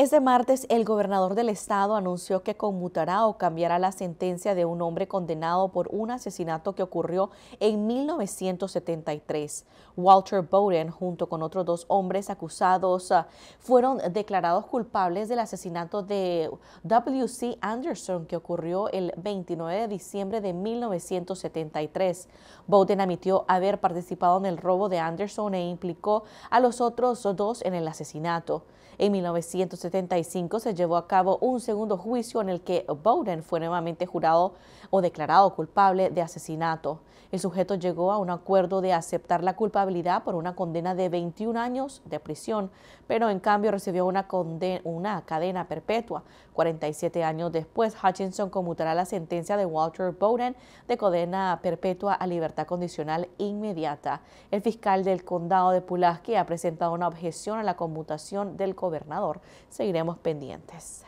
Este martes, el gobernador del estado anunció que conmutará o cambiará la sentencia de un hombre condenado por un asesinato que ocurrió en 1973. Walter Bowden, junto con otros dos hombres acusados, ah, fueron declarados culpables del asesinato de W.C. Anderson que ocurrió el 29 de diciembre de 1973. Bowden admitió haber participado en el robo de Anderson e implicó a los otros dos en el asesinato. En 1973, se llevó a cabo un segundo juicio en el que Bowden fue nuevamente jurado o declarado culpable de asesinato. El sujeto llegó a un acuerdo de aceptar la culpabilidad por una condena de 21 años de prisión, pero en cambio recibió una, cadena perpetua. 47 años después, Hutchinson conmutará la sentencia de Walter Bowden de condena perpetua a libertad condicional inmediata. El fiscal del condado de Pulaski ha presentado una objeción a la conmutación del gobernador seguiremos pendientes.